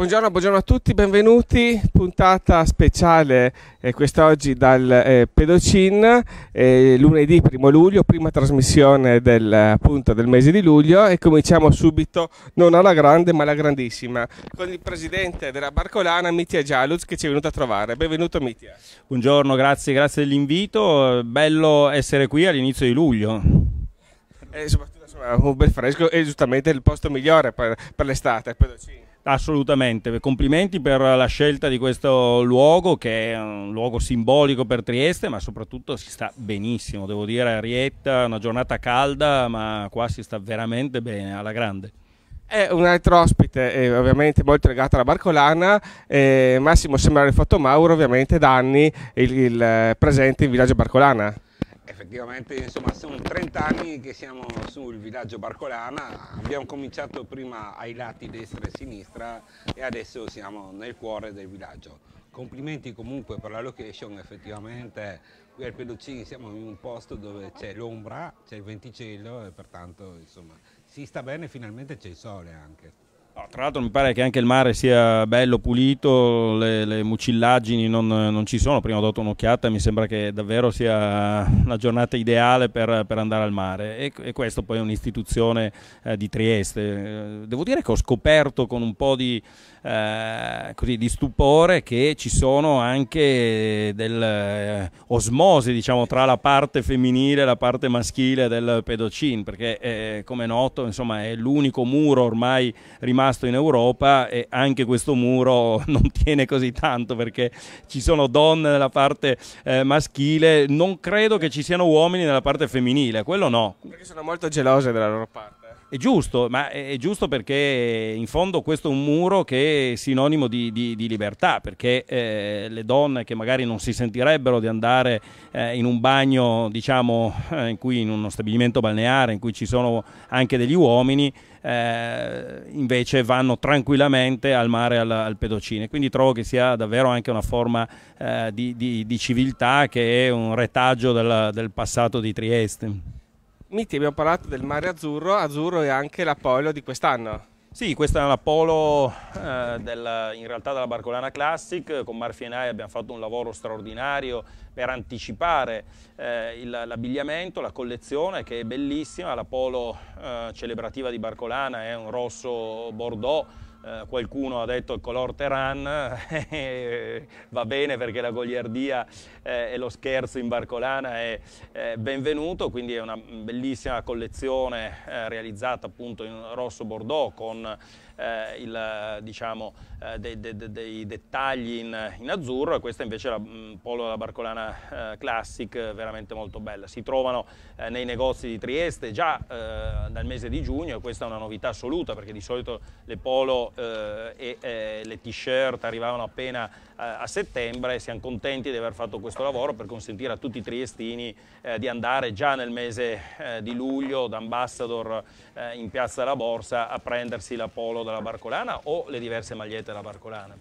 Buongiorno, buongiorno, a tutti, benvenuti. Puntata speciale eh, quest'oggi dal eh, Pedocin, eh, lunedì 1 luglio, prima trasmissione del, appunto, del mese di luglio e cominciamo subito, non alla grande ma alla grandissima, con il presidente della Barcolana, Mitia Gialuz, che ci è venuto a trovare. Benvenuto Mitia. Buongiorno, grazie, grazie dell'invito, bello essere qui all'inizio di luglio. E eh, soprattutto insomma, un bel fresco e giustamente il posto migliore per, per l'estate, il Pedocin. Assolutamente, complimenti per la scelta di questo luogo che è un luogo simbolico per Trieste, ma soprattutto si sta benissimo, devo dire a Rietta, una giornata calda, ma qua si sta veramente bene, alla grande. È un altro ospite, eh, ovviamente molto legato alla Barcolana, eh, Massimo Sembrare Fatto Mauro, ovviamente da anni il, il eh, presente in villaggio Barcolana effettivamente insomma sono 30 anni che siamo sul villaggio Barcolana, abbiamo cominciato prima ai lati destra e sinistra e adesso siamo nel cuore del villaggio. Complimenti comunque per la location, effettivamente qui al Pelocini siamo in un posto dove c'è l'ombra, c'è il venticello e pertanto insomma si sta bene, finalmente c'è il sole anche tra l'altro mi pare che anche il mare sia bello, pulito, le, le mucillaggini non, non, ci sono, prima ho dato un'occhiata e mi sembra che davvero sia una giornata ideale per, per andare al mare e, e questo poi è un'istituzione eh, di Trieste. Eh, devo dire che ho scoperto con un po' di eh, così, di stupore che ci sono anche delle eh, osmosi diciamo, tra la parte femminile e la parte maschile del pedocin, perché eh, come è noto insomma, è l'unico muro ormai rimasto in Europa e anche questo muro non tiene così tanto perché ci sono donne nella parte eh, maschile, non credo che ci siano uomini nella parte femminile, quello no. Perché sono molto gelose della loro parte. È giusto, ma è giusto perché in fondo questo è un muro che è sinonimo di, di, di libertà, perché eh, le donne che magari non si sentirebbero di andare eh, in un bagno, diciamo, eh, in, cui, in uno stabilimento balneare in cui ci sono anche degli uomini, eh, invece vanno tranquillamente al mare al, al pedocine. Quindi trovo che sia davvero anche una forma eh, di, di, civiltà che è un retaggio del, del passato di Trieste. Miti, abbiamo parlato del mare azzurro, azzurro è anche l'Apollo di quest'anno. Sì, questa è una polo eh, in realtà della Barcolana Classic, con Marfienai abbiamo fatto un lavoro straordinario per anticipare eh, l'abbigliamento, la collezione che è bellissima, l'Apollo eh, celebrativa di Barcolana è un rosso bordeaux eh, qualcuno ha detto il color Teran, va bene perché la goliardia eh, e lo scherzo in barcolana è, è benvenuto, quindi è una bellissima collezione eh, realizzata appunto in rosso bordeaux con eh, il, diciamo, eh, dei, dei, dei, dettagli in, in, azzurro e questa invece è la mh, mm, polo della Barcolana eh, Classic, veramente molto bella. Si trovano eh, nei negozi di Trieste già eh, dal mese di giugno e questa è una novità assoluta perché di solito le polo eh, e le t-shirt arrivavano appena a settembre e siamo contenti di aver fatto questo lavoro per consentire a tutti i triestini di andare già nel mese di luglio da Ambassador in Piazza della Borsa a prendersi la polo da della Barcolana o le diverse magliette della Barcolana?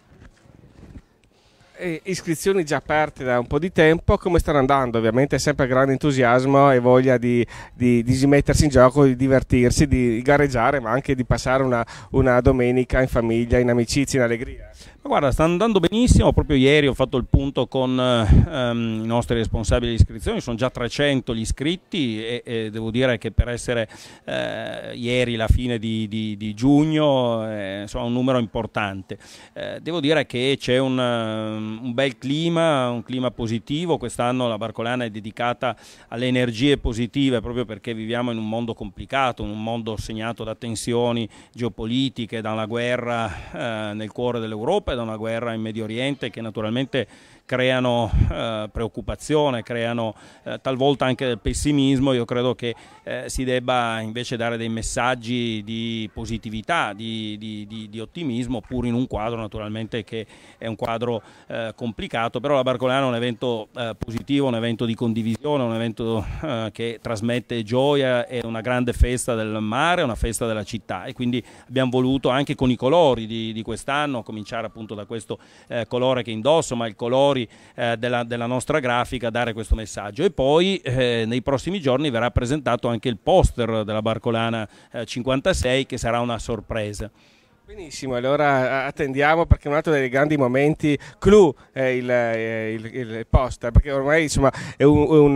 iscrizioni già aperte da un po' di tempo, come stanno andando? Ovviamente sempre grande entusiasmo e voglia di, di, di mettersi in gioco, di divertirsi, di gareggiare, ma anche di passare una, una domenica in famiglia, in amicizia, in allegria. Ma guarda, sta andando benissimo, proprio ieri ho fatto il punto con ehm, i nostri responsabili di iscrizione, sono già 300 gli iscritti e, e devo dire che per essere eh, ieri la fine di, di, di giugno, eh, un numero importante. Eh, devo dire che c'è un un bel clima, un clima positivo, quest'anno la Barcolana è dedicata alle energie positive proprio perché viviamo in un mondo complicato, un mondo segnato da tensioni geopolitiche, da una guerra eh, nel cuore dell'Europa e da una guerra in Medio Oriente che naturalmente creano eh, preoccupazione, creano eh, talvolta anche pessimismo, io credo che eh, si debba invece dare dei messaggi di positività, di, di, di, di, ottimismo, pur in un quadro naturalmente che è un quadro eh, complicato, però la Barcolana è un evento eh, positivo, un evento di condivisione, un evento eh, che trasmette gioia, è una grande festa del mare, una festa della città e quindi abbiamo voluto anche con i colori di, quest'anno, cominciare appunto da questo colore che indosso, ma il colore autori eh, della, della, nostra grafica dare questo messaggio. E poi eh, nei prossimi giorni verrà presentato anche il poster della Barcolana 56 eh, che sarà una sorpresa. Benissimo, allora attendiamo perché è un altro dei grandi momenti clou è eh, il, il, eh, il, il poster, perché ormai insomma, è, un, un,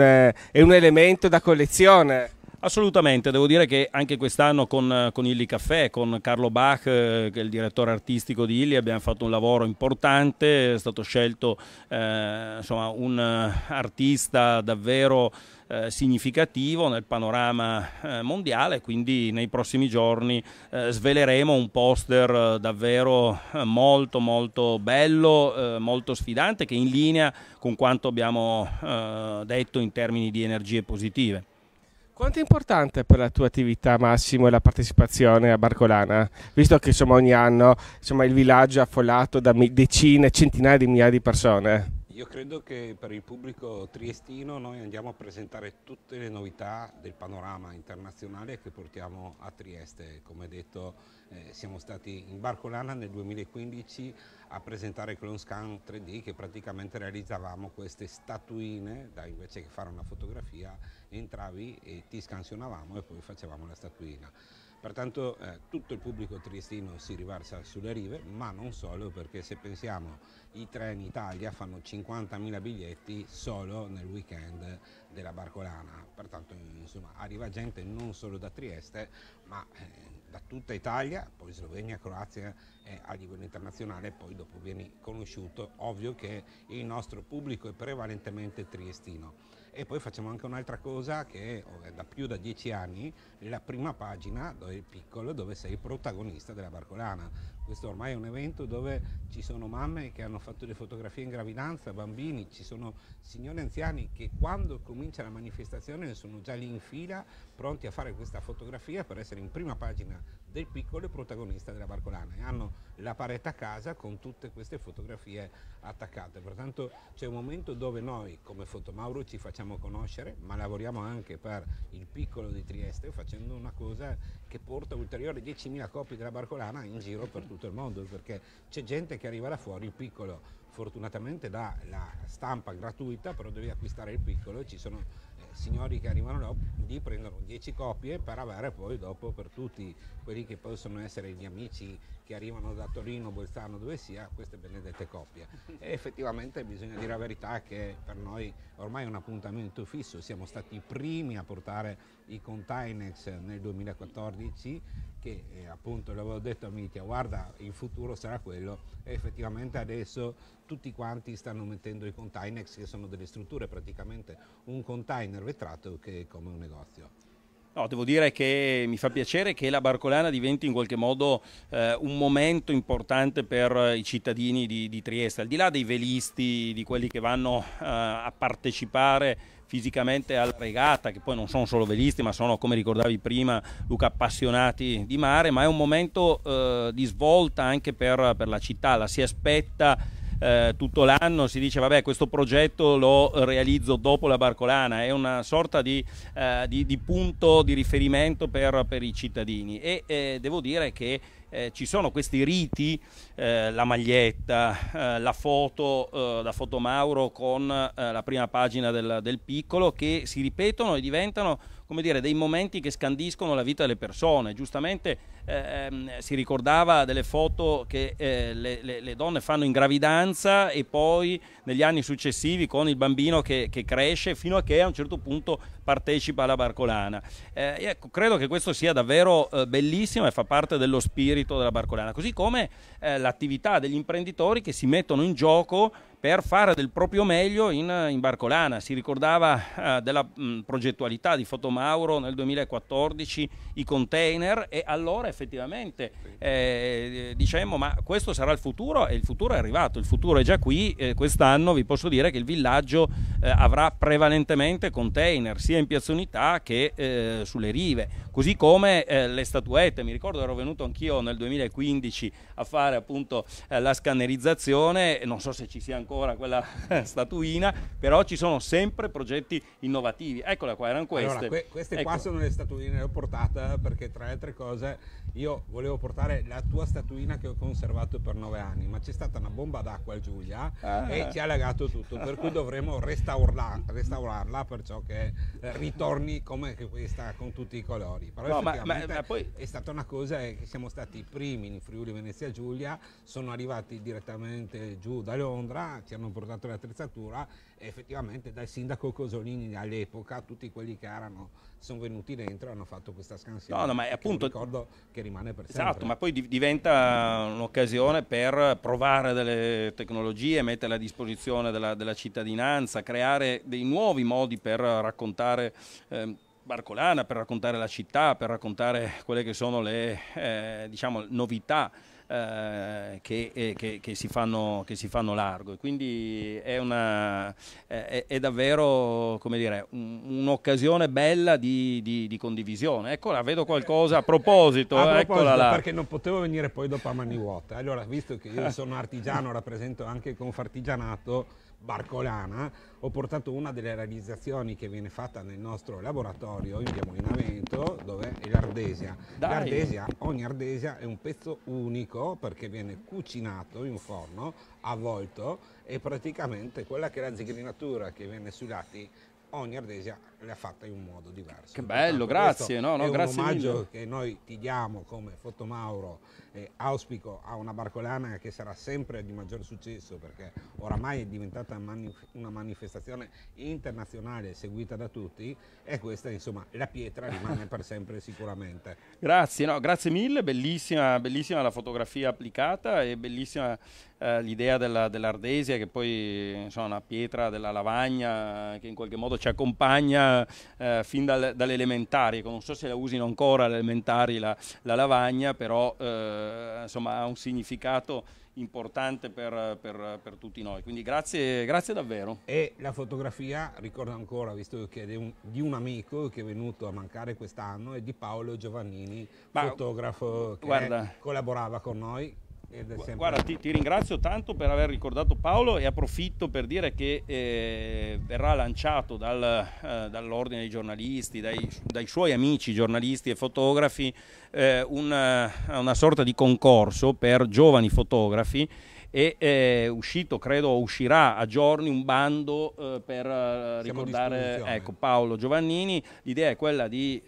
è un elemento da collezione. Assolutamente, devo dire che anche quest'anno con, con Illi Caffè, con Carlo Bach, eh, che è il direttore artistico di Illi, abbiamo fatto un lavoro importante, è stato scelto eh, insomma, un eh, artista davvero eh, significativo nel panorama eh, mondiale, quindi nei prossimi giorni eh, sveleremo un poster eh, davvero molto molto bello, molto sfidante che è in linea con quanto abbiamo detto in termini di energie positive. Quanto è importante per la tua attività Massimo la partecipazione a Barcolana? Visto che insomma, ogni anno insomma, il villaggio è affollato da decine, centinaia di migliaia di persone. Io credo che per il pubblico triestino noi andiamo a presentare tutte le novità del panorama internazionale che portiamo a Trieste. Come detto eh, siamo stati in Barcolana nel 2015 a presentare Clone Scan 3D che praticamente realizzavamo queste statuine, da invece che fare una fotografia entravi e ti scansionavamo e poi facevamo la statuina. Pertanto eh, tutto il pubblico triestino si riversa sulle rive, ma non solo, perché se pensiamo i treni Italia fanno 50.000 biglietti solo nel weekend della Barcolana, pertanto insomma, arriva gente non solo da Trieste ma eh, da tutta Italia, poi Slovenia, Croazia eh, a livello internazionale poi dopo vieni conosciuto, ovvio che il nostro pubblico è prevalentemente triestino. E poi facciamo anche un'altra cosa che è eh, da più da dieci anni la prima pagina dove il piccolo dove sei il protagonista della Barcolana, questo ormai è un evento dove ci sono mamme che hanno fatto le fotografie in gravidanza, bambini, ci sono signori anziani che quando comincia la manifestazione sono già lì in fila pronti a fare questa fotografia per essere in prima pagina del piccolo e protagonista della Barcolana. E hanno la parete a casa con tutte queste fotografie attaccate. Pertanto c'è un momento dove noi come Fotomauro ci facciamo conoscere, ma lavoriamo anche per il piccolo di Trieste facendo una cosa che porta ulteriori 10.000 copie della Barcolana in giro per tutto il mondo, perché c'è gente che arriva da fuori, il piccolo fortunatamente dà la stampa gratuita, però devi acquistare il piccolo e ci sono signori che arrivano là lì prendono 10 copie per avere poi dopo per tutti quelli che possono essere gli amici che arrivano da Torino, Bolzano, dove sia, queste benedette coppie. E effettivamente bisogna dire la verità che per noi ormai è un appuntamento fisso, siamo stati i primi a portare i containers nel 2014 che eh, appunto l'avevo detto a Mitia, guarda il futuro sarà quello e effettivamente adesso tutti quanti stanno mettendo i containex che sono delle strutture, praticamente un container vetrato che è come un negozio. No, devo dire che mi fa piacere che la Barcolana diventi in qualche modo eh, un momento importante per i cittadini di, di, Trieste, al di là dei velisti, di quelli che vanno eh, a partecipare fisicamente alla regata, che poi non sono solo velisti, ma sono, come ricordavi prima, Luca, appassionati di mare, ma è un momento eh, di svolta anche per, per la città, la si aspetta eh, tutto l'anno si dice vabbè questo progetto lo realizzo dopo la Barcolana, è una sorta di, eh, di, di punto di riferimento per, per i cittadini e eh, devo dire che eh, ci sono questi riti, eh, la maglietta, eh, la foto da eh, Mauro con eh, la prima pagina del, del piccolo che si ripetono e diventano come dire, dei momenti che scandiscono la vita delle persone. Giustamente ehm, si ricordava delle foto che eh, le, le, le, donne fanno in gravidanza e poi negli anni successivi con il bambino che, che cresce fino a che a un certo punto partecipa alla Barcolana. Eh, ecco, credo che questo sia davvero eh, bellissimo e fa parte dello spirito della Barcolana, così come eh, l'attività degli imprenditori che si mettono in gioco per fare del proprio meglio in, in Barcolana. Si ricordava eh, della mh, mm, progettualità di Fotomauro nel 2014, i container e allora effettivamente eh, dicemmo ma questo sarà il futuro e il futuro è arrivato, il futuro è già qui, eh, quest'anno vi posso dire che il villaggio eh, avrà prevalentemente container sia in Piazza Unità che eh, sulle rive, così come eh, le statuette, mi ricordo ero venuto anch'io nel 2015 a fare appunto la scannerizzazione, non so se ci sia ancora ancora quella statuina, però ci sono sempre progetti innovativi. Eccola qua, erano queste. Allora, que- queste ecco. qua sono le statuine, che ho portato eh, perché tra le altre cose io volevo portare la tua statuina che ho conservato per nove anni, ma c'è stata una bomba d'acqua a Giulia ah. e ci ha lagato tutto, per cui dovremo restaurarla, restaurarla perciò che eh, ritorni come questa con tutti i colori. Però no, ma, ma, ma poi... è stata una cosa eh, che siamo stati i primi in Friuli Venezia Giulia, sono arrivati direttamente giù da Londra ti hanno portato l'attrezzatura e effettivamente dal sindaco Cosolini all'epoca tutti quelli che erano sono venuti dentro e hanno fatto questa scansione. No, no, ma è appunto... Un ricordo che rimane per esatto, sempre. Esatto, ma poi diventa un'occasione per provare delle tecnologie, metterle a disposizione della, della cittadinanza, creare dei nuovi modi per raccontare... Ehm, Barcolana per raccontare la città, per raccontare quelle che sono le eh, diciamo, novità eh, che, eh, che, che, si fanno, che, si fanno, largo. E quindi è, una, è, è davvero dire, un'occasione bella di, di, di, condivisione. Eccola, vedo qualcosa a eh, proposito. A proposito là. perché non potevo venire poi dopo a mani vuote. Allora, visto che io sono artigiano, rappresento anche Confartigianato Barcolana, ho portato una delle realizzazioni che viene fatta nel nostro laboratorio in via Molinavento, dove è l'ardesia. l'ardesia. Ogni ardesia è un pezzo unico perché viene cucinato in un forno, avvolto e praticamente quella che è la zigrinatura che viene sui lati ogni ardesia l'ha fatta in un modo diverso. Che bello, Pertanto, grazie. No, no, è grazie un omaggio mille. che noi ti diamo come Fotomauro eh, auspico a una barcolana che sarà sempre di maggior successo perché oramai è diventata manif una manifestazione internazionale seguita da tutti e questa insomma la pietra rimane per sempre sicuramente. Grazie, no, grazie mille, bellissima, bellissima la fotografia applicata e bellissima eh, l'idea dell'Ardesia dell che poi insomma, una pietra della lavagna eh, che in qualche modo ci accompagna eh, fin dal, dall'elementare, non so se la usino ancora all'elementare la, la, lavagna, però... Eh, eh, insomma, ha un significato importante per, per, per tutti noi. Quindi grazie, grazie, davvero. E la fotografia, ricordo ancora, visto che è un, di un amico che è venuto a mancare quest'anno, è di Paolo Giovannini, Ma, fotografo che guarda, collaborava con noi, Guarda, ti, ti, ringrazio tanto per aver ricordato Paolo e approfitto per dire che eh, verrà lanciato dal, eh, dall'ordine dei giornalisti, dai, dai, suoi amici giornalisti e fotografi, eh, una, eh, una, sorta di concorso per giovani fotografi e è eh, uscito, credo uscirà a giorni, un bando eh, per ricordare ecco, Paolo Giovannini. L'idea è quella di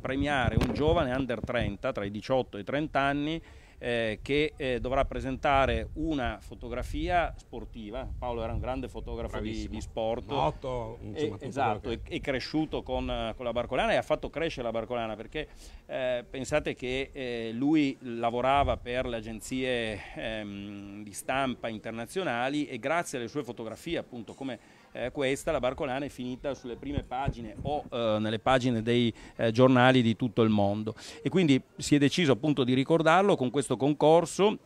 premiare un giovane under 30, tra i 18 e i 30 anni, eh, che eh, dovrà presentare una fotografia sportiva. Paolo era un grande fotografo di, di, sport. Noto, insomma, e, esatto, che... è, è, cresciuto con, con, la Barcolana e ha fatto crescere la Barcolana perché eh, pensate che eh, lui lavorava per le agenzie ehm, di stampa internazionali e grazie alle sue fotografie, appunto come eh, questa, la Barcolana, è finita sulle prime pagine o eh, nelle pagine dei eh, giornali di tutto il mondo. E quindi si è deciso appunto di ricordarlo con questo concorso.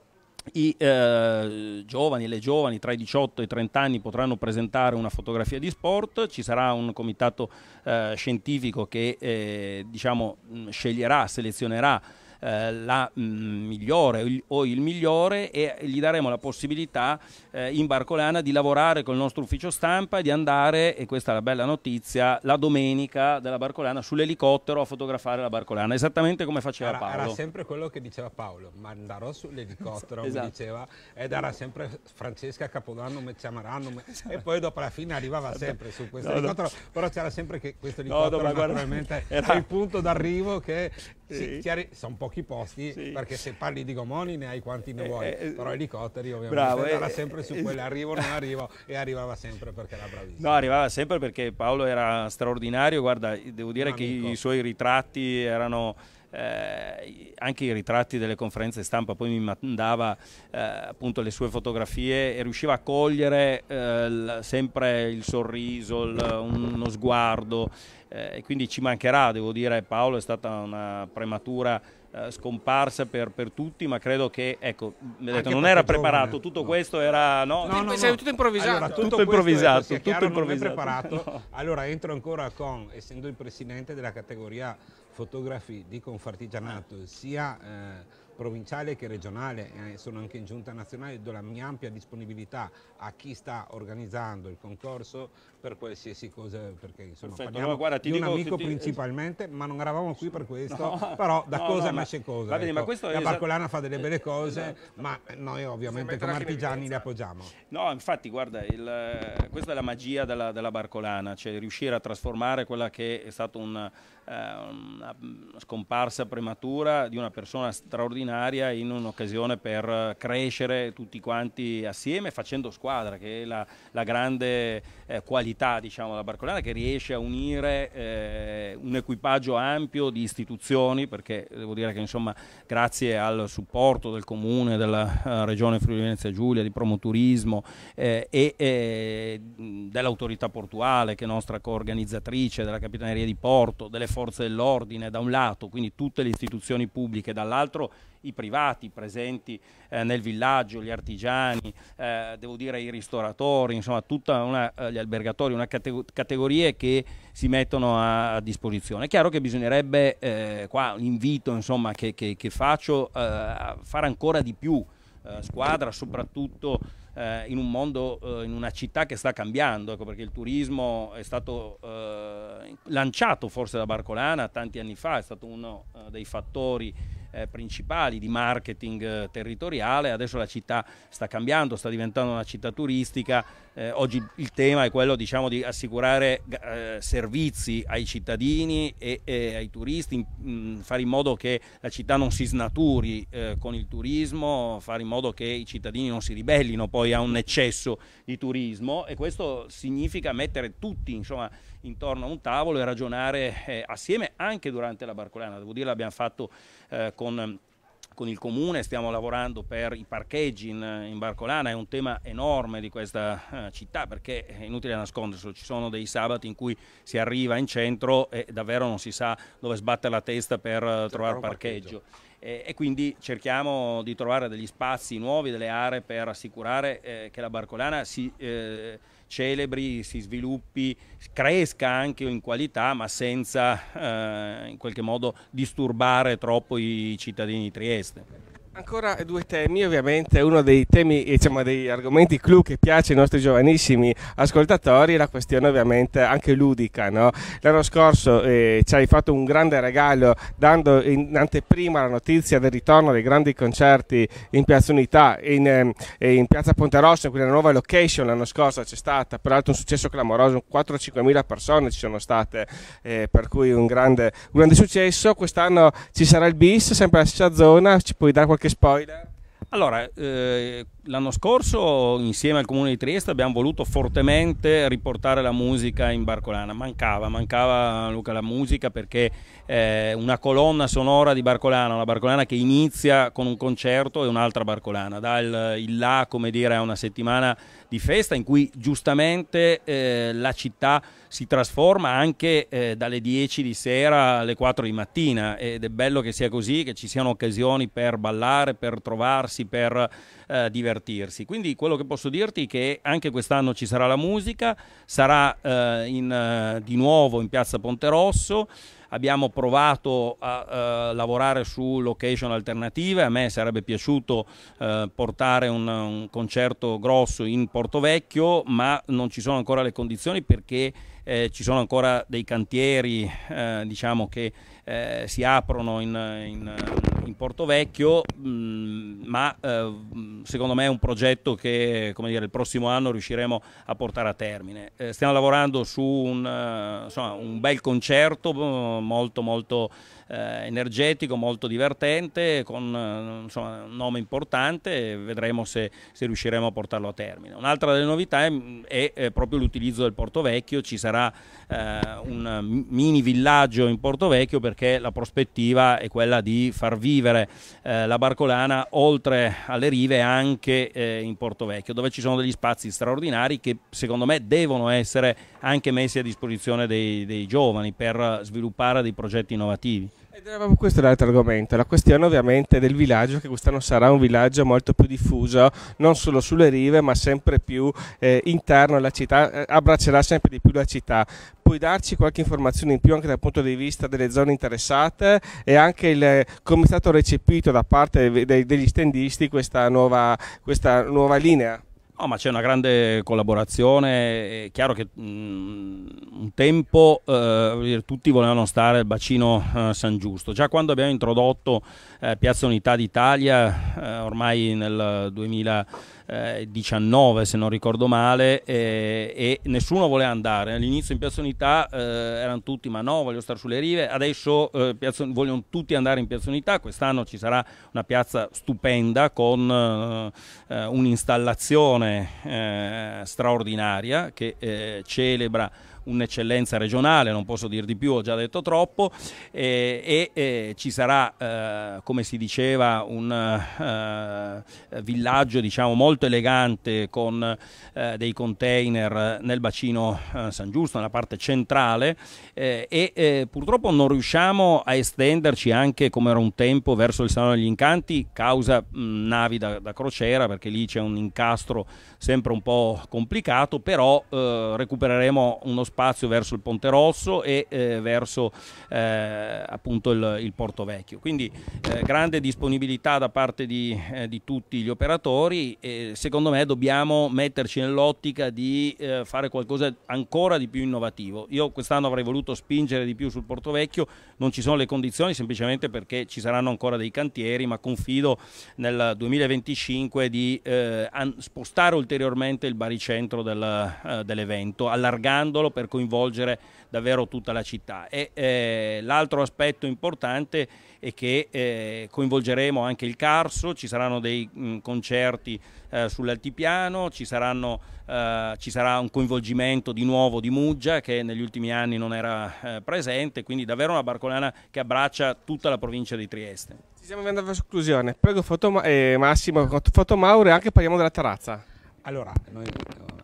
I eh, giovani e le giovani tra i 18 e i 30 anni potranno presentare una fotografia di sport, ci sarà un comitato eh, scientifico che eh, diciamo, mm, sceglierà, selezionerà eh, la mm, migliore o il migliore e gli daremo la possibilità eh, in Barcolana di lavorare con il nostro ufficio stampa e di andare, e questa è la bella notizia, la domenica della Barcolana sull'elicottero a fotografare la Barcolana, esattamente come faceva era, Paolo. Era sempre quello che diceva Paolo, ma mandarò sull'elicottero, esatto. diceva, ed era sempre Francesca Capodanno me chiameranno, me, e poi dopo la fine arrivava esatto. sempre su questo no, elicottero, no. però c'era sempre che questo elicottero no, veramente era... il punto d'arrivo che sì, chiari, sono pochi posti sì. perché se parli di gomoni ne hai quanti ne eh, vuoi, eh, però elicotteri ovviamente bravo, andava eh, sempre su eh, quelle, arrivo o non arrivo e arrivava sempre perché era bravissimo. No, arrivava sempre perché Paolo era straordinario, guarda, devo dire che amico. i suoi ritratti erano eh, anche i ritratti delle conferenze stampa, poi mi mandava eh, appunto le sue fotografie e riusciva a cogliere eh, l, sempre il sorriso, l, uno sguardo eh, e quindi ci mancherà, devo dire Paolo è stata una prematura eh, scomparsa per, per, tutti, ma credo che ecco, detto, non era preparato, giovane. tutto no. questo era no, no, no, no. tutto improvvisato. Allora, tutto, tutto improvvisato, tutto chiaro, improvvisato. Allora entro ancora con essendo il presidente della categoria fotografi di Confartigianato sia eh, provinciale che regionale, eh, sono anche in giunta nazionale, do la mia ampia disponibilità a chi sta organizzando il concorso per qualsiasi cosa, perché insomma Perfetto, parliamo allora, guarda, ti di un amico ti... principalmente, ma non eravamo qui per questo, no, però da no, cosa no, nasce cosa. Va bene, ecco, ma questo la Barcolana esatto... fa delle belle cose, esatto. esatto. ma noi ovviamente come artigiani le appoggiamo. No, infatti guarda, il, eh, questa è la magia della, della, Barcolana, cioè riuscire a trasformare quella che è stata un, eh, una mm, scomparsa prematura di una persona straordinaria straordinaria in un'occasione per crescere tutti quanti assieme facendo squadra, che è la, la grande eh, qualità diciamo, della Barcolana che riesce a unire eh, un equipaggio ampio di istituzioni, perché devo dire che insomma, grazie al supporto del Comune, della eh, Regione Friuli Venezia Giulia, di Promoturismo eh, e eh, dell'autorità portuale che è nostra coorganizzatrice, della Capitaneria di Porto, delle forze dell'ordine da un lato, quindi tutte le istituzioni pubbliche dall'altro i privati presenti eh, nel villaggio, gli artigiani, eh, devo dire i ristoratori, insomma tutta una, eh, gli albergatori, una categ categorie che si mettono a, a, disposizione. È chiaro che bisognerebbe, eh, qua l'invito insomma, che, che, che faccio, eh, fare ancora di più eh, squadra, soprattutto in un mondo, in una città che sta cambiando, ecco, perché il turismo è stato lanciato forse da Barcolana tanti anni fa, è stato uno dei fattori eh, principali di marketing eh, territoriale. Adesso la città sta cambiando, sta diventando una città turistica. Eh, oggi il tema è quello diciamo, di assicurare eh, servizi ai cittadini e, e ai turisti, mh, mm, fare in modo che la città non si snaturi eh, con il turismo, fare in modo che i cittadini non si ribellino poi a un eccesso di turismo e questo significa mettere tutti insomma, intorno a un tavolo e ragionare eh, assieme anche durante la barcolana. Devo dire l'abbiamo fatto eh, con con il comune stiamo lavorando per i parcheggi in, in Barcolana, è un tema enorme di questa uh, città perché è inutile nasconderselo, ci sono dei sabati in cui si arriva in centro e davvero non si sa dove sbattere la testa per uh, trovare parcheggio. parcheggio eh, e quindi cerchiamo di trovare degli spazi nuovi, delle aree per assicurare eh, che la Barcolana si eh, celebri, si sviluppi, cresca anche in qualità ma senza eh, in qualche modo disturbare troppo i cittadini di Trieste. Ancora due temi, ovviamente uno dei temi, diciamo, eh, degli argomenti clou che piace ai nostri giovanissimi ascoltatori è la questione ovviamente anche ludica. No? L'anno scorso eh, ci hai fatto un grande regalo dando in anteprima la notizia del ritorno dei grandi concerti in Piazza Unità e in, eh, in, Piazza Ponte Rosso, quindi la nuova location l'anno scorso c'è stata, peraltro un successo clamoroso, 4-5 mila persone ci sono state, eh, per cui un grande, un grande successo. Quest'anno ci sarà il bis, sempre la stessa zona, ci puoi dare qualche qualche spoiler? Allora, eh, l'anno scorso insieme al Comune di Trieste abbiamo voluto fortemente riportare la musica in Barcolana, mancava, mancava Luca la musica perché eh, una colonna sonora di Barcolana, una Barcolana che inizia con un concerto e un'altra Barcolana, dà il, il là come dire a una settimana di festa in cui giustamente eh, la città si trasforma anche eh, dalle 10 di sera alle 4 di mattina ed è bello che sia così, che ci siano occasioni per ballare, per trovarsi, per eh, divertirsi. Quindi quello che posso dirti è che anche quest'anno ci sarà la musica, sarà eh, in, eh, di nuovo in piazza Ponte Rosso abbiamo provato a eh, lavorare su location alternative, a me sarebbe piaciuto eh, portare un, un, concerto grosso in Porto Vecchio, ma non ci sono ancora le condizioni perché eh, ci sono ancora dei cantieri eh, diciamo, che eh, si aprono in, in in Porto Vecchio, mh, mm, ma eh, mm, secondo me è un progetto che dire, il prossimo anno riusciremo a portare a termine. Eh, stiamo lavorando su un, eh, insomma, un bel concerto eh, molto, molto eh, energetico, molto divertente, con eh, insomma, un nome importante, vedremo se, se, riusciremo a portarlo a termine. Un'altra delle novità è, è, è proprio l'utilizzo del Porto Vecchio, ci sarà un mini villaggio in Porto Vecchio perché la prospettiva è quella di far vivere vivere eh, la Barcolana oltre alle rive anche eh, in Porto Vecchio, dove ci sono degli spazi straordinari che secondo me devono essere anche messi a disposizione dei, dei giovani per sviluppare dei progetti innovativi. Ed era proprio questo l'altro argomento, la questione ovviamente del villaggio che quest'anno sarà un villaggio molto più diffuso, non solo sulle rive ma sempre più eh, interno alla città, eh, abbraccerà sempre di più la città. Puoi darci qualche informazione in più anche dal punto di vista delle zone interessate e anche il, come è stato recepito da parte dei, degli stendisti questa nuova, questa nuova linea? No, ma c'è una grande collaborazione, è chiaro che mh, un tempo eh, tutti volevano stare al bacino eh, San Giusto. Già quando abbiamo introdotto eh, Piazza Unità d'Italia, eh, ormai nel 2019 eh, se non ricordo male, e nessuno voleva andare. All'inizio in Piazza Unità eh, erano tutti ma no, voglio stare sulle rive, adesso piazza, vogliono tutti andare in Piazza Unità, quest'anno ci sarà una piazza stupenda con un'installazione straordinaria che celebra un'eccellenza regionale, non posso dir di più, ho già detto troppo, eh, e, e eh, ci sarà, eh, come si diceva, un villaggio diciamo, molto elegante con dei container nel bacino San Giusto, nella parte centrale, e purtroppo non riusciamo a estenderci anche come era un tempo verso il Salone degli Incanti, causa mh, navi da, da crociera, perché lì c'è un incastro sempre un po' complicato, però recupereremo uno spazio spazio verso il Ponte Rosso e eh, verso eh, appunto il, il, Porto Vecchio. Quindi eh, grande disponibilità da parte di, eh, di tutti gli operatori e secondo me dobbiamo metterci nell'ottica di eh, fare qualcosa ancora di più innovativo. Io quest'anno avrei voluto spingere di più sul Porto Vecchio, non ci sono le condizioni semplicemente perché ci saranno ancora dei cantieri, ma confido nel 2025 di eh, spostare ulteriormente il baricentro del, dell'evento, allargandolo per per coinvolgere davvero tutta la città. E, eh, l'altro aspetto importante è che eh, coinvolgeremo anche il Carso, ci saranno dei mh, mm, concerti eh, sull'altipiano, ci, saranno, eh, ci, sarà un coinvolgimento di nuovo di Muggia che negli ultimi anni non era eh, presente, quindi davvero una barcolana che abbraccia tutta la provincia di Trieste. Ci stiamo andando verso conclusione, prego Foto, eh, Massimo, Fotomauro e anche parliamo della terrazza. Allora, noi eh,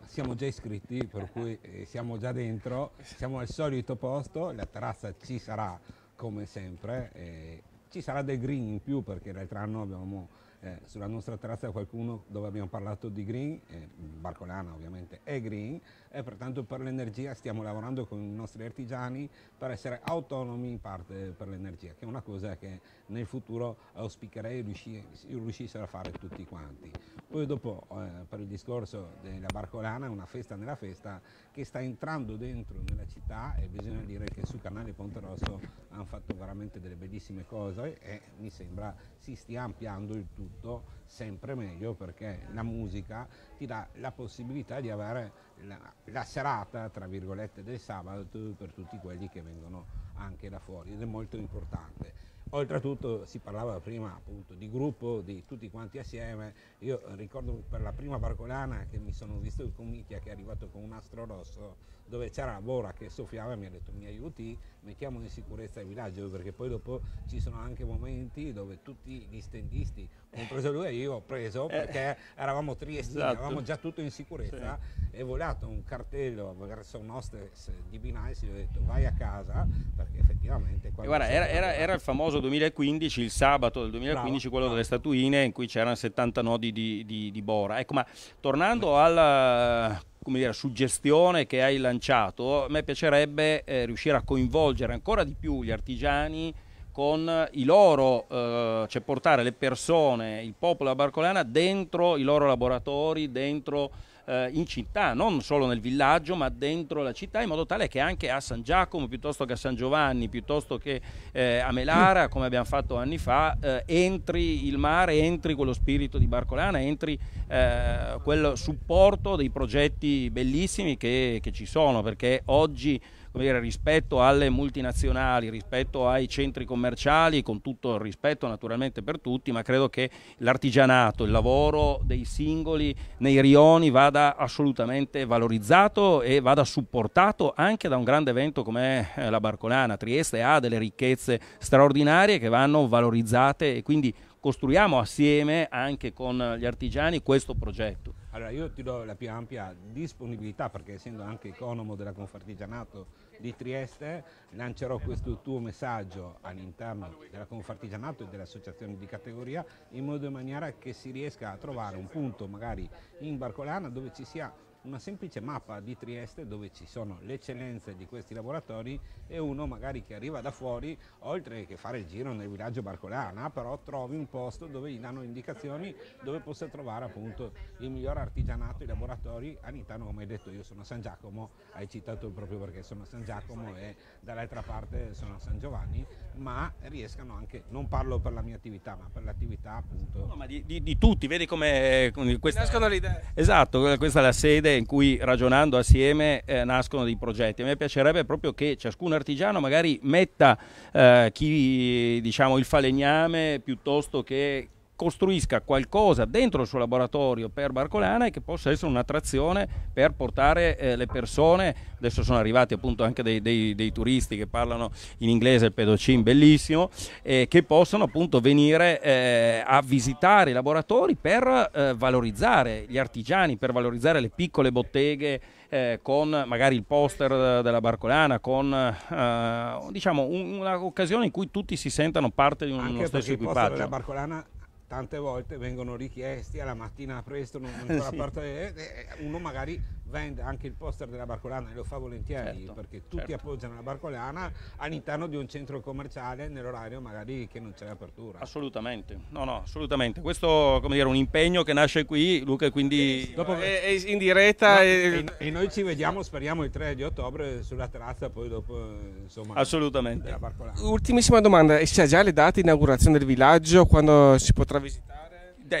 siamo già iscritti, per cui eh, siamo già dentro, siamo al solito posto, la terrazza ci sarà come sempre, eh, ci sarà del green in più perché l'altro anno abbiamo eh, sulla nostra terrazza qualcuno dove abbiamo parlato di green, eh, Barcolana ovviamente è green e pertanto per l'energia stiamo lavorando con i nostri artigiani per essere autonomi in parte per l'energia, che è una cosa che nel futuro eh, auspicherei riusci, riuscissero a fare tutti quanti. Poi dopo eh, per il discorso della Barcolana, una festa nella festa che sta entrando dentro nella città e bisogna dire che su canale Ponte Rosso hanno fatto veramente delle bellissime cose e mi sembra si stia ampliando il tutto sempre meglio perché la musica ti dà la possibilità di avere la, la serata tra virgolette del sabato per tutti quelli che vengono anche da fuori ed è molto importante. Oltretutto si parlava prima appunto di gruppo, di tutti quanti assieme. Io ricordo per la prima barcolana che mi sono visto il comicchia che è arrivato con un nastro rosso dove c'era la bora che soffiava e mi ha detto mi aiuti mettiamo in sicurezza il villaggio perché poi dopo ci sono anche momenti dove tutti gli stendisti, compreso lui e io, ho preso eh. perché eravamo triestini, esatto. eravamo già tutto in sicurezza, sì. è volato un cartello verso un hostess di Binais gli ho detto vai a casa perché effettivamente... Guarda, era, era, era, il famoso 2015, il sabato del 2015, Bravo. quello Bravo. delle statuine in cui c'erano 70 nodi di, di, di, Bora. Ecco, ma tornando Beh. alla dire, suggestione che hai lanciato, a me piacerebbe eh, riuscire a coinvolgere ancora di più gli artigiani con i loro, eh, cioè portare le persone, il popolo a Barcolana dentro i loro laboratori, dentro eh, in città, non solo nel villaggio ma dentro la città in modo tale che anche a San Giacomo piuttosto che a San Giovanni piuttosto che eh, a Melara mm. come abbiamo fatto anni fa eh, entri il mare, entri quello spirito di Barcolana, entri eh, quel supporto dei progetti bellissimi che, che ci sono perché oggi dire, rispetto alle multinazionali, rispetto ai centri commerciali, con tutto il rispetto naturalmente per tutti, ma credo che l'artigianato, il lavoro dei singoli nei rioni vada assolutamente valorizzato e vada supportato anche da un grande evento come eh, la Barcolana. Trieste ha delle ricchezze straordinarie che vanno valorizzate e quindi costruiamo assieme anche con gli artigiani questo progetto. Allora io ti do la più ampia disponibilità perché essendo anche economo della Confartigianato di Trieste lancerò questo tuo messaggio all'interno della Confartigianato e delle associazioni di categoria in modo in maniera che si riesca a trovare un punto magari in Barcolana dove ci sia una semplice mappa di Trieste dove ci sono le eccellenze di questi laboratori e uno magari che arriva da fuori, oltre che fare il giro nel villaggio Barcolana, però trovi un posto dove gli danno indicazioni dove possa trovare appunto il miglior artigianato, i laboratori. Anitano, come hai detto, io sono a San Giacomo, hai citato proprio perché sono a San Giacomo e dall'altra parte sono a San Giovanni, ma riescano anche, non parlo per la mia attività, ma per l'attività appunto... No, ma di, di, di tutti, vedi come... Eh, questa... Nascono le idee. Esatto, questa è la sede in cui ragionando assieme eh, nascono dei progetti. A me piacerebbe proprio che ciascun artigiano magari metta eh, chi, diciamo, il falegname piuttosto che costruisca qualcosa dentro il suo laboratorio per Barcolana e che possa essere un'attrazione per portare eh, le persone, adesso sono arrivati appunto anche dei, dei, dei turisti che parlano in inglese il pedocin bellissimo, eh, che possano appunto venire eh, a visitare i laboratori per eh, valorizzare gli artigiani, per valorizzare le piccole botteghe eh, con magari il poster della Barcolana, con eh, diciamo un'occasione in cui tutti si sentano parte di uno stesso equipaggio. della Barcolana tante volte vengono richiesti alla mattina presto, non ancora eh, sì. parte, eh, eh, uno magari vende anche il poster della Barcolana e lo fa volentieri certo, perché tutti certo. appoggiano la Barcolana all'interno di un centro commerciale nell'orario magari che non c'è apertura. Assolutamente, no no, assolutamente. Questo come dire, è un impegno che nasce qui, Luca, quindi eh, eh, dopo... è, è in diretta. No, e... e... noi ci vediamo, speriamo, il 3 di ottobre sulla terrazza, poi dopo eh, insomma... Assolutamente. Ultimissima domanda, e si ha già le date di inaugurazione del villaggio, quando si potrà visitare?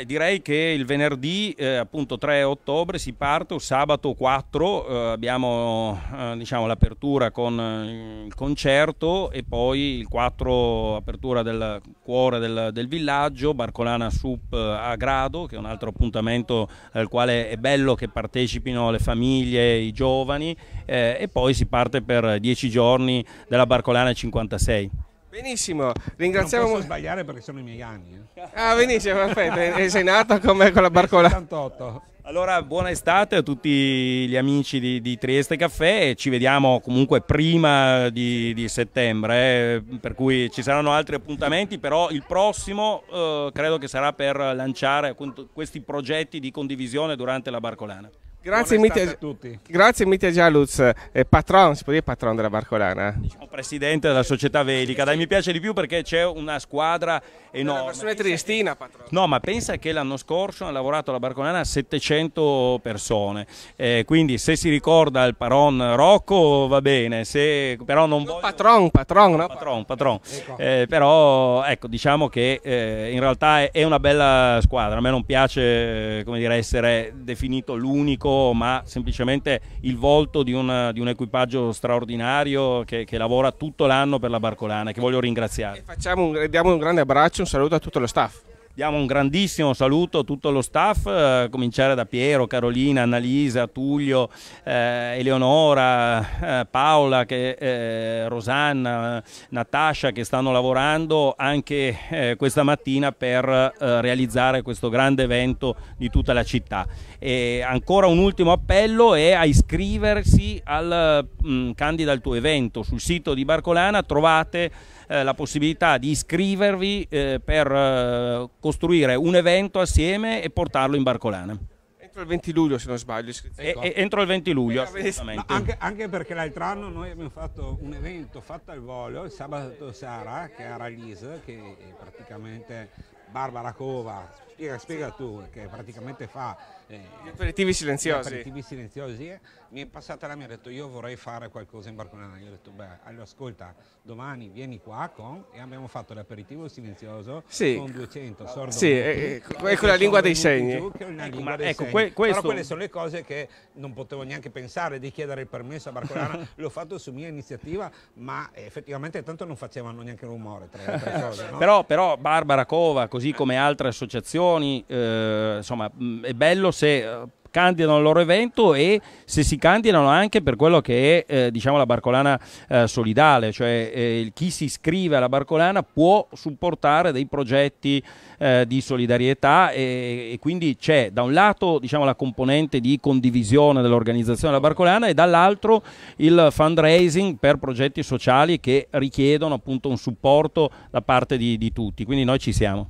direi che il venerdì, eh, appunto 3 ottobre, si parte, sabato 4 eh, abbiamo eh, diciamo, l'apertura con eh, il concerto e poi il 4 apertura del cuore del, del villaggio, Barcolana Sup eh, a Grado, che è un altro appuntamento al quale è bello che partecipino le famiglie, i giovani eh, e poi si parte per 10 giorni della Barcolana 56. Benissimo, ringraziamo. Non posso sbagliare perché sono i miei anni. Eh. Ah, benissimo, perfetto. sei nato con me con la barcola? 78. Allora, buona estate a tutti gli amici di, di Trieste Caffè. Ci vediamo comunque prima di, di settembre, eh, per cui ci saranno altri appuntamenti. Però il prossimo eh, credo che sarà per lanciare questi progetti di condivisione durante la barcolana. Grazie mille, a tutti. grazie mille Gialuz, eh, patron, si può dire patron della Barcolana? Diciamo presidente della società velica, dai mi piace di più perché c'è una squadra enorme. Una persona triestina patron. No ma pensa che l'anno scorso hanno lavorato alla Barcolana 700 persone, eh, quindi se si ricorda il paron Rocco va bene, se, però non voglio... Patron, patron, no? Patron, patron. Ecco. Eh, però ecco diciamo che eh, in realtà è, è una bella squadra, a me non piace come dire, essere definito l'unico ma semplicemente il volto di, una, di un equipaggio straordinario che, che lavora tutto l'anno per la Barcolana, che voglio ringraziare. E facciamo un, diamo un grande abbraccio, un saluto a tutto lo staff. Diamo un grandissimo saluto a tutto lo staff, eh, a cominciare da Piero, Carolina, Annalisa, Tullio, eh, Eleonora, eh, Paola, che, eh, Rosanna, Natascia che stanno lavorando anche eh, questa mattina per eh, realizzare questo grande evento di tutta la città. E ancora un ultimo appello è a iscriversi al mh, mm, Candida al tuo evento. Sul sito di Barcolana trovate eh, la possibilità di iscrivervi eh, per eh, costruire un evento assieme e portarlo in Barcolana. Entro il 20 luglio, se non sbaglio. E, e, entro il 20 luglio, eh, assolutamente. anche, anche, perché l'altro anno noi abbiamo fatto un evento fatto al volo, il sabato Sara, che era Lisa, che è praticamente Barbara Cova Spiega, spiega tu, che praticamente fa... Eh, gli aperitivi silenziosi. Gli aperitivi silenziosi. Eh. Mi è passata la mia, ha detto io vorrei fare qualcosa in Barconana. Io ho detto, beh, allora ascolta, domani vieni qua con... E abbiamo fatto l'aperitivo silenzioso sì. con 200 sordo. Sì, e, e, con la lingua dei segni. Giù, ecco, lingua ecco, dei ecco, segni. Que, Però quelle sono le cose che non potevo neanche pensare di chiedere il permesso a Barcolana. L'ho fatto su mia iniziativa, ma effettivamente tanto non facevano neanche rumore. Tra le altre cose, no? però, però Barbara Cova, così come altre associazioni, associazioni, eh, insomma, mm, è bello se eh, candidano al loro evento e se si candidano anche per quello che è eh, diciamo la barcolana eh, solidale, cioè eh, chi si iscrive alla barcolana può supportare dei progetti eh, di solidarietà e, e, quindi c'è da un lato diciamo, la componente di condivisione dell'organizzazione della barcolana e dall'altro il fundraising per progetti sociali che richiedono appunto un supporto da parte di, di tutti, quindi noi ci siamo.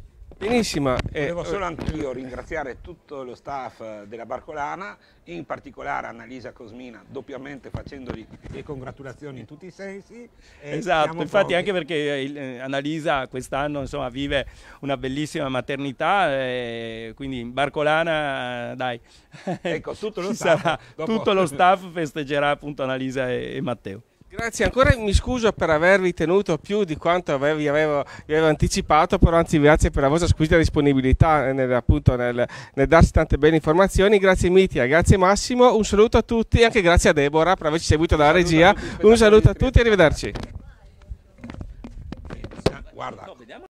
Benissimo. Eh, Volevo eh, solo anch'io ringraziare tutto lo staff eh, della Barcolana, in particolare Annalisa Cosmina, doppiamente facendogli le congratulazioni in tutti i sensi. Esatto, infatti pronti. anche perché eh, Annalisa quest'anno vive una bellissima maternità, eh, quindi Barcolana, dai, ecco, tutto, lo staff, tutto lo staff festeggerà appunto Annalisa e, e Matteo. Grazie ancora, mi scuso per avervi tenuto più di quanto vi avevo, avevo, anticipato, però anzi grazie per la vostra squisita disponibilità nel, appunto, nel, nel darsi tante belle informazioni. Grazie Mitia, eh, grazie Massimo, un saluto a tutti e anche grazie a Deborah per averci seguito dalla regia. un saluto a tutti e arrivederci. Guarda.